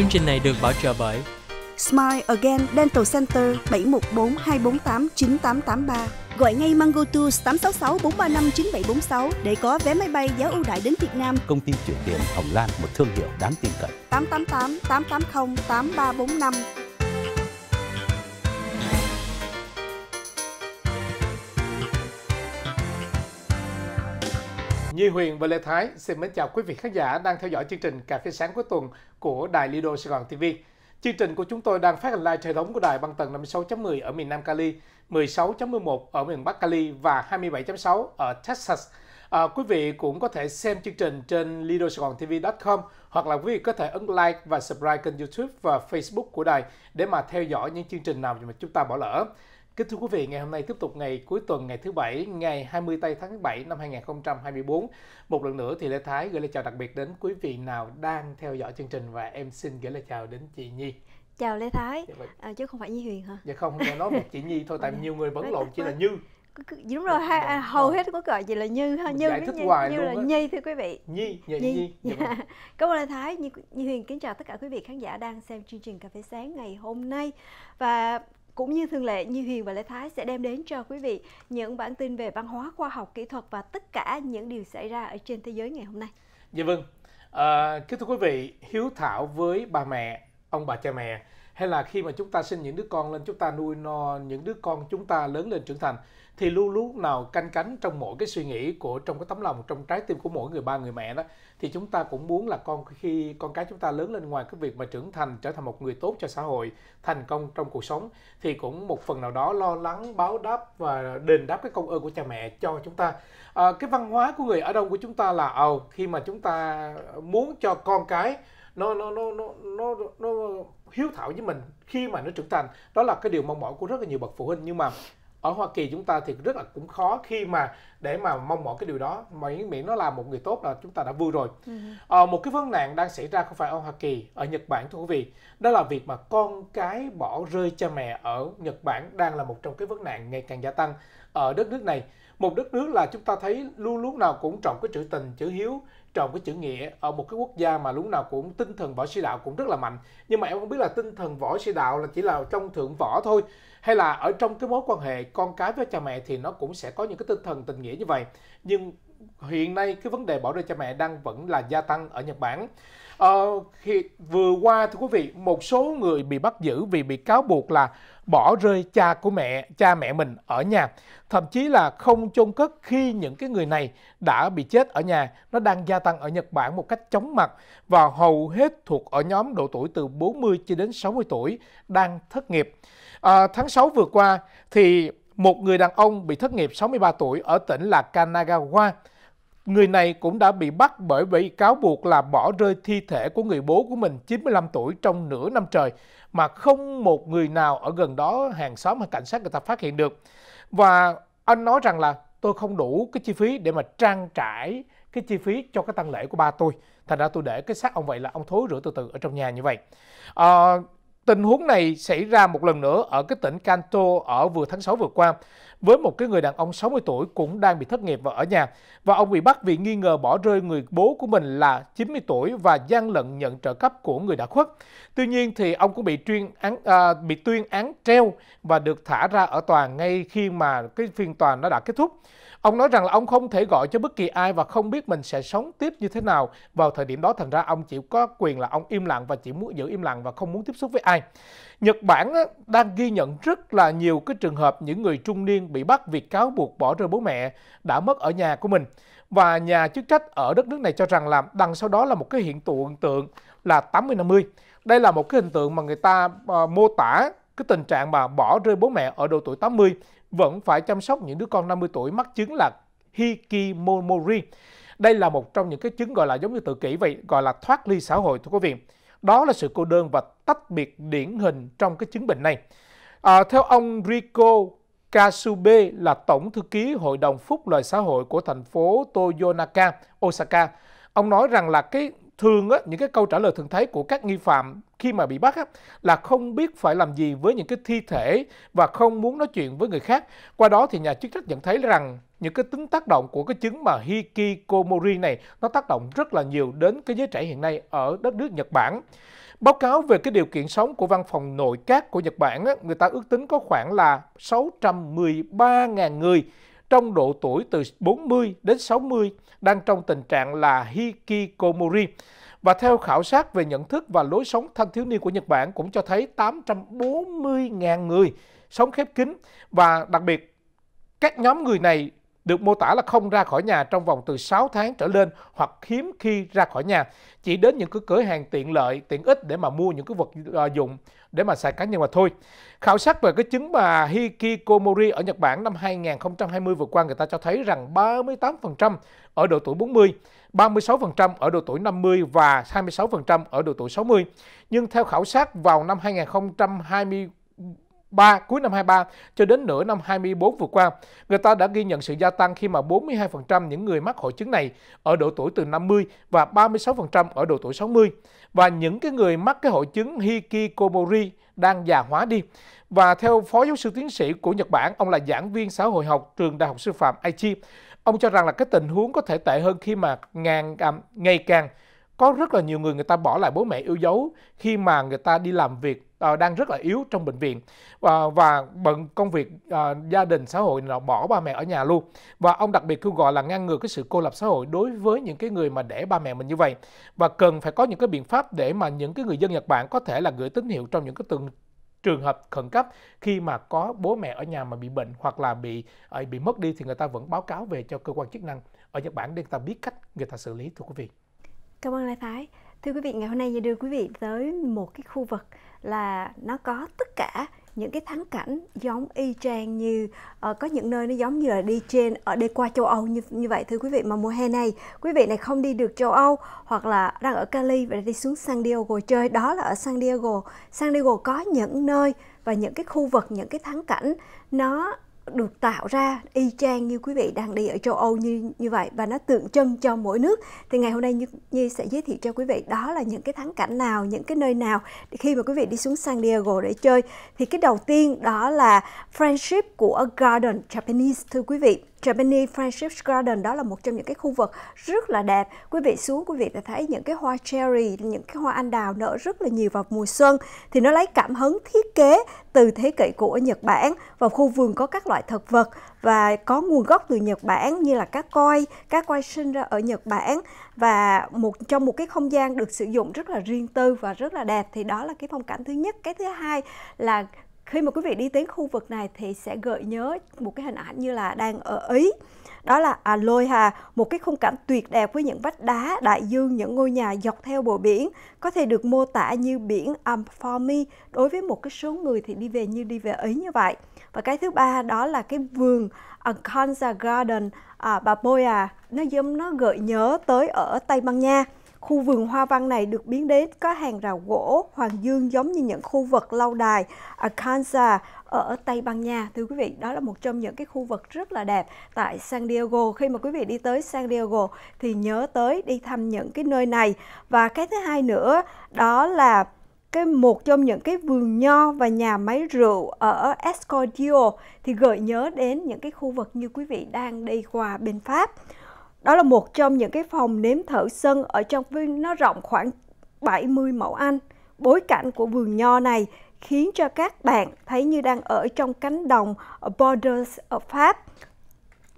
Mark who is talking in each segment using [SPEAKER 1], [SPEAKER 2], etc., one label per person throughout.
[SPEAKER 1] Chương trình này được bảo trợ bởi
[SPEAKER 2] Smile Again Dental Center 714 248 9883. Gọi ngay Mango Tours 866 435 9746 để có vé máy bay giá ưu đãi đến Việt Nam.
[SPEAKER 1] Công ty chuyển tiền Hồng Lan, một thương hiệu đáng tin cậy.
[SPEAKER 2] 888 880 8345
[SPEAKER 1] Duy Huyền và Lê Thái xin mến chào quý vị khán giả đang theo dõi chương trình Cà phê sáng cuối tuần của Đài Lido Sài Gòn TV. Chương trình của chúng tôi đang phát hành live trên hệ thống của đài băng tần 56.10 ở miền Nam Cali, 16.11 ở miền Bắc Cali và 27.6 ở Texas. À, quý vị cũng có thể xem chương trình trên lidosaigontv.com hoặc là quý vị có thể ấn like và subscribe kênh YouTube và Facebook của đài để mà theo dõi những chương trình nào mà chúng ta bỏ lỡ. Kính thưa quý vị, ngày hôm nay tiếp tục ngày cuối tuần ngày thứ Bảy, ngày 20 tây tháng 7 năm 2024. Một lần nữa thì Lê Thái gửi lời chào đặc biệt đến quý vị nào đang theo dõi chương trình và em xin gửi lời chào đến chị Nhi. Chào Lê Thái, dạ vâng.
[SPEAKER 2] à, chứ không phải Nhi Huyền hả?
[SPEAKER 1] Dạ không, nghe nói một chị Nhi thôi, tại dạ. nhiều người vẫn lộn chỉ là Như
[SPEAKER 2] đúng rồi ha, à, hầu vâng. hết có gọi gì là như ha như Giải thích như, hoài như luôn là đó. nhi thưa quý vị
[SPEAKER 1] nhi nhi, nhi. nhi.
[SPEAKER 2] Dạ. Vâng. cảm ơn lê thái nhi, nhi huyền kính chào tất cả quý vị khán giả đang xem chương trình cà phê sáng ngày hôm nay và cũng như thường lệ, Như Huyền và Lê Thái sẽ đem đến cho quý vị những bản tin về văn hóa, khoa học, kỹ thuật và tất cả những điều xảy ra ở trên thế giới ngày hôm nay.
[SPEAKER 1] Dạ vâng. À, kính thưa quý vị, hiếu thảo với bà mẹ, ông bà cha mẹ hay là khi mà chúng ta sinh những đứa con lên chúng ta nuôi no những đứa con chúng ta lớn lên trưởng thành thì luôn luôn nào canh cánh trong mỗi cái suy nghĩ của trong cái tấm lòng trong trái tim của mỗi người ba người mẹ đó thì chúng ta cũng muốn là con khi con cái chúng ta lớn lên ngoài cái việc mà trưởng thành trở thành một người tốt cho xã hội thành công trong cuộc sống thì cũng một phần nào đó lo lắng báo đáp và đền đáp cái công ơn của cha mẹ cho chúng ta à, cái văn hóa của người ở đông của chúng ta là ờ khi mà chúng ta muốn cho con cái nó nó nó nó nó nó hiếu thảo với mình khi mà nó trưởng thành đó là cái điều mong mỏi của rất là nhiều bậc phụ huynh nhưng mà ở Hoa Kỳ chúng ta thì rất là cũng khó khi mà để mà mong mỏi cái điều đó mà những miễn nó là một người tốt là chúng ta đã vui rồi ừ. à, một cái vấn nạn đang xảy ra không phải ở Hoa Kỳ ở Nhật Bản thưa quý vị đó là việc mà con cái bỏ rơi cha mẹ ở Nhật Bản đang là một trong cái vấn nạn ngày càng gia tăng ở đất nước này một đất nước là chúng ta thấy luôn lúc nào cũng trọng cái chữ tình chữ hiếu trong cái chữ nghĩa ở một cái quốc gia mà lúc nào cũng tinh thần võ sĩ đạo cũng rất là mạnh nhưng mà em không biết là tinh thần võ sĩ đạo là chỉ là trong thượng võ thôi hay là ở trong cái mối quan hệ con cái với cha mẹ thì nó cũng sẽ có những cái tinh thần tình nghĩa như vậy nhưng hiện nay cái vấn đề bỏ rơi cha mẹ đang vẫn là gia tăng ở Nhật Bản Ờ, khi vừa qua thưa quý vị, một số người bị bắt giữ vì bị cáo buộc là bỏ rơi cha của mẹ, cha mẹ mình ở nhà, thậm chí là không chôn cất khi những cái người này đã bị chết ở nhà, nó đang gia tăng ở Nhật Bản một cách chóng mặt và hầu hết thuộc ở nhóm độ tuổi từ 40 cho đến 60 tuổi đang thất nghiệp. À, tháng 6 vừa qua thì một người đàn ông bị thất nghiệp 63 tuổi ở tỉnh là Kanagawa Người này cũng đã bị bắt bởi bị cáo buộc là bỏ rơi thi thể của người bố của mình 95 tuổi trong nửa năm trời mà không một người nào ở gần đó hàng xóm hay cảnh sát người ta phát hiện được. Và anh nói rằng là tôi không đủ cái chi phí để mà trang trải cái chi phí cho cái tang lễ của ba tôi. Thành ra tôi để cái xác ông vậy là ông thối rửa từ từ ở trong nhà như vậy. À, Tình huống này xảy ra một lần nữa ở cái tỉnh Kanto ở vừa tháng 6 vừa qua với một cái người đàn ông 60 tuổi cũng đang bị thất nghiệp và ở nhà và ông bị bắt vì nghi ngờ bỏ rơi người bố của mình là 90 tuổi và gian lận nhận trợ cấp của người đã khuất. Tuy nhiên thì ông cũng bị tuyên án à, bị tuyên án treo và được thả ra ở tòa ngay khi mà cái phiên tòa nó đã kết thúc. Ông nói rằng là ông không thể gọi cho bất kỳ ai và không biết mình sẽ sống tiếp như thế nào vào thời điểm đó thành ra ông chỉ có quyền là ông im lặng và chỉ muốn giữ im lặng và không muốn tiếp xúc với ai AI. Nhật Bản đang ghi nhận rất là nhiều cái trường hợp những người trung niên bị bắt vì cáo buộc bỏ rơi bố mẹ đã mất ở nhà của mình. Và nhà chức trách ở đất nước này cho rằng là đằng sau đó là một cái hiện tượng tượng là 80-50. Đây là một cái hình tượng mà người ta ờ, mô tả cái tình trạng mà bỏ rơi bố mẹ ở độ tuổi 80 vẫn phải chăm sóc những đứa con 50 tuổi mắc chứng là hikimomori Đây là một trong những cái chứng gọi là giống như tự kỷ vậy, gọi là thoát ly xã hội thưa quý vị. Đó là sự cô đơn và tách biệt điển hình trong cái chứng bệnh này. À, theo ông Rico Kasube là tổng thư ký Hội đồng Phúc lợi Xã hội của thành phố Toyonaka, Osaka. Ông nói rằng là cái thường á, những cái câu trả lời thường thấy của các nghi phạm khi mà bị bắt á, là không biết phải làm gì với những cái thi thể và không muốn nói chuyện với người khác. Qua đó thì nhà chức trách nhận thấy rằng những cái tính tác động của cái chứng mà hikikomori này nó tác động rất là nhiều đến cái giới trẻ hiện nay ở đất nước Nhật Bản. Báo cáo về cái điều kiện sống của văn phòng nội các của Nhật Bản, người ta ước tính có khoảng là 613.000 người trong độ tuổi từ 40 đến 60 đang trong tình trạng là hikikomori. Và theo khảo sát về nhận thức và lối sống thanh thiếu niên của Nhật Bản cũng cho thấy 840.000 người sống khép kín và đặc biệt các nhóm người này được mô tả là không ra khỏi nhà trong vòng từ 6 tháng trở lên hoặc hiếm khi ra khỏi nhà, chỉ đến những cái cửa hàng tiện lợi, tiện ích để mà mua những cái vật ờ, dụng để mà xài cá nhân mà thôi. Khảo sát về cái chứng mà Hikikomori ở Nhật Bản năm 2020 vừa qua người ta cho thấy rằng 38% ở độ tuổi 40, 36% ở độ tuổi 50 và 26% ở độ tuổi 60. Nhưng theo khảo sát vào năm 2020 3 cuối năm 23 cho đến nửa năm 24 vừa qua, người ta đã ghi nhận sự gia tăng khi mà 42% những người mắc hội chứng này ở độ tuổi từ 50 và 36% ở độ tuổi 60. Và những cái người mắc cái hội chứng Hikikomori đang già hóa đi. Và theo Phó Giáo sư Tiến sĩ của Nhật Bản, ông là giảng viên xã hội học trường Đại học Sư phạm Aichi, ông cho rằng là cái tình huống có thể tệ hơn khi mà ngàn, à, ngày càng có rất là nhiều người người ta bỏ lại bố mẹ yêu dấu khi mà người ta đi làm việc Ờ, đang rất là yếu trong bệnh viện và, ờ, và bận công việc à, gia đình xã hội là bỏ ba mẹ ở nhà luôn và ông đặc biệt kêu gọi là ngăn ngừa cái sự cô lập xã hội đối với những cái người mà để ba mẹ mình như vậy và cần phải có những cái biện pháp để mà những cái người dân Nhật Bản có thể là gửi tín hiệu trong những cái từng trường hợp khẩn cấp khi mà có bố mẹ ở nhà mà bị bệnh hoặc là bị bị mất đi thì người ta vẫn báo cáo về cho cơ quan chức năng ở Nhật Bản để người ta biết cách người ta xử lý thưa quý vị.
[SPEAKER 2] Cảm ơn Lê Thái. Thưa quý vị, ngày hôm nay Nhi đưa quý vị tới một cái khu vực là nó có tất cả những cái thắng cảnh giống y chang như uh, có những nơi nó giống như là đi trên ở ờ, đi qua châu Âu như như vậy thưa quý vị mà mùa hè này quý vị này không đi được châu Âu hoặc là đang ở Cali và đi xuống San Diego chơi đó là ở San Diego San Diego có những nơi và những cái khu vực những cái thắng cảnh nó được tạo ra y chang như quý vị đang đi ở châu Âu như như vậy và nó tượng trưng cho mỗi nước thì ngày hôm nay như, như sẽ giới thiệu cho quý vị đó là những cái thắng cảnh nào những cái nơi nào khi mà quý vị đi xuống San Diego để chơi thì cái đầu tiên đó là friendship của Garden Japanese thưa quý vị Germany Friendship Garden đó là một trong những cái khu vực rất là đẹp. Quý vị xuống quý vị sẽ thấy những cái hoa cherry, những cái hoa anh đào nở rất là nhiều vào mùa xuân. Thì nó lấy cảm hứng thiết kế từ thế kỷ của Nhật Bản và khu vườn có các loại thực vật và có nguồn gốc từ Nhật Bản như là cá coi, cá coi sinh ra ở Nhật Bản và một trong một cái không gian được sử dụng rất là riêng tư và rất là đẹp thì đó là cái phong cảnh thứ nhất. Cái thứ hai là khi mà quý vị đi đến khu vực này thì sẽ gợi nhớ một cái hình ảnh như là đang ở Ý đó là Aloha, à, một cái khung cảnh tuyệt đẹp với những vách đá, đại dương, những ngôi nhà dọc theo bờ biển, có thể được mô tả như biển Amphomi đối với một cái số người thì đi về như đi về Ý như vậy. Và cái thứ ba đó là cái vườn Conza Garden à, Baboya, à, nó giống nó gợi nhớ tới ở Tây Ban Nha. Khu vườn hoa văn này được biến đến có hàng rào gỗ hoàng dương giống như những khu vực lâu đài Arkansas ở Tây Ban Nha. Thưa quý vị, đó là một trong những cái khu vực rất là đẹp tại San Diego. Khi mà quý vị đi tới San Diego thì nhớ tới đi thăm những cái nơi này. Và cái thứ hai nữa đó là cái một trong những cái vườn nho và nhà máy rượu ở Escondillo thì gợi nhớ đến những cái khu vực như quý vị đang đi qua bên Pháp. Đó là một trong những cái phòng nếm thử sân ở trong Vinh nó rộng khoảng 70 mẫu Anh. Bối cảnh của vườn nho này khiến cho các bạn thấy như đang ở trong cánh đồng ở Borders ở Pháp.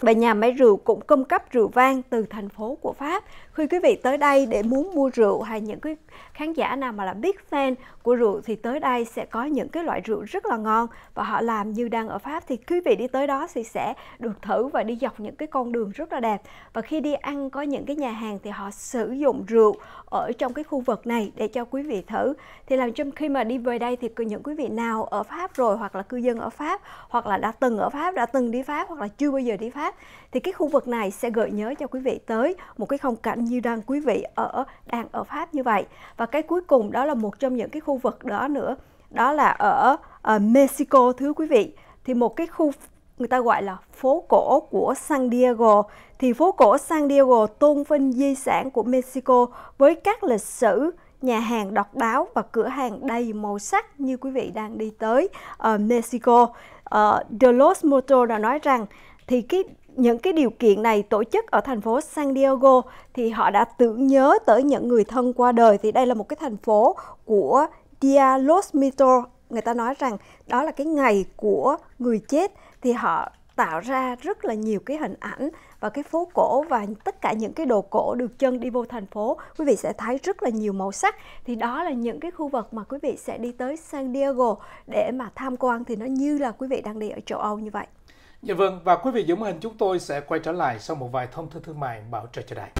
[SPEAKER 2] Và nhà máy rượu cũng cung cấp rượu vang từ thành phố của Pháp khi quý vị tới đây để muốn mua rượu hay những cái khán giả nào mà là big fan của rượu thì tới đây sẽ có những cái loại rượu rất là ngon và họ làm như đang ở Pháp thì quý vị đi tới đó thì sẽ được thử và đi dọc những cái con đường rất là đẹp và khi đi ăn có những cái nhà hàng thì họ sử dụng rượu ở trong cái khu vực này để cho quý vị thử thì làm trong khi mà đi về đây thì những quý vị nào ở Pháp rồi hoặc là cư dân ở Pháp hoặc là đã từng ở Pháp đã từng đi Pháp hoặc là chưa bao giờ đi Pháp thì cái khu vực này sẽ gợi nhớ cho quý vị tới một cái không cảnh đông như đang quý vị ở đang ở Pháp như vậy và cái cuối cùng đó là một trong những cái khu vực đó nữa đó là ở uh, Mexico thưa quý vị thì một cái khu người ta gọi là phố cổ của San Diego thì phố cổ San Diego tôn vinh di sản của Mexico với các lịch sử nhà hàng độc đáo và cửa hàng đầy màu sắc như quý vị đang đi tới ở ờ, uh, Mexico. Uh, ờ, Los Motos đã nói rằng thì cái những cái điều kiện này tổ chức ở thành phố San Diego thì họ đã tưởng nhớ tới những người thân qua đời thì đây là một cái thành phố của Dia Los Mito người ta nói rằng đó là cái ngày của người chết thì họ tạo ra rất là nhiều cái hình ảnh và cái phố cổ và tất cả những cái đồ cổ được chân đi vô thành phố quý vị sẽ thấy rất là nhiều màu sắc thì đó là những cái khu vực mà quý vị sẽ đi tới San Diego để mà tham quan thì nó như là quý vị đang đi ở châu Âu như vậy
[SPEAKER 1] Dạ vâng, và quý vị giữ hình chúng tôi sẽ quay trở lại sau một vài thông tin thương mại bảo trợ cho đại.